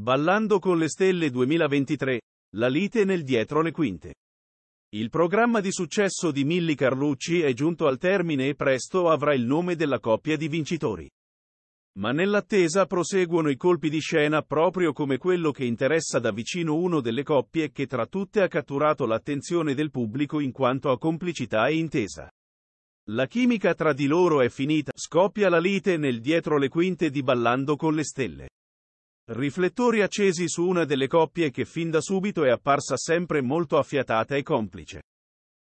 Ballando con le stelle 2023, la lite nel dietro le quinte. Il programma di successo di Milli Carlucci è giunto al termine e presto avrà il nome della coppia di vincitori. Ma nell'attesa proseguono i colpi di scena proprio come quello che interessa da vicino uno delle coppie che tra tutte ha catturato l'attenzione del pubblico in quanto a complicità e intesa. La chimica tra di loro è finita, scoppia la lite nel dietro le quinte di Ballando con le stelle. Riflettori accesi su una delle coppie che fin da subito è apparsa sempre molto affiatata e complice.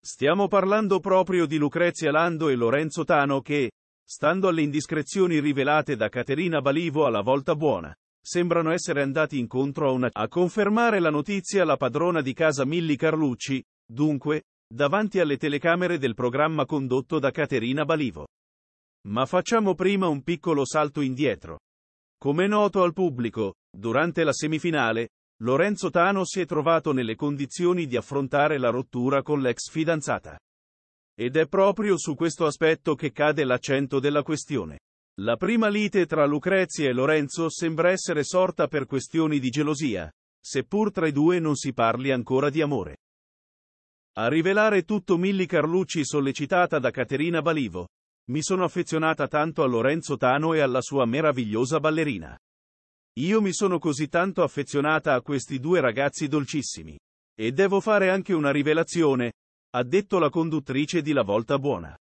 Stiamo parlando proprio di Lucrezia Lando e Lorenzo Tano che, stando alle indiscrezioni rivelate da Caterina Balivo alla volta buona, sembrano essere andati incontro a una... A confermare la notizia la padrona di casa Milli Carlucci, dunque, davanti alle telecamere del programma condotto da Caterina Balivo. Ma facciamo prima un piccolo salto indietro come noto al pubblico, durante la semifinale, Lorenzo Tano si è trovato nelle condizioni di affrontare la rottura con l'ex fidanzata. Ed è proprio su questo aspetto che cade l'accento della questione. La prima lite tra Lucrezia e Lorenzo sembra essere sorta per questioni di gelosia, seppur tra i due non si parli ancora di amore. A rivelare tutto Milli Carlucci sollecitata da Caterina Balivo, mi sono affezionata tanto a Lorenzo Tano e alla sua meravigliosa ballerina. Io mi sono così tanto affezionata a questi due ragazzi dolcissimi. E devo fare anche una rivelazione, ha detto la conduttrice di La Volta Buona.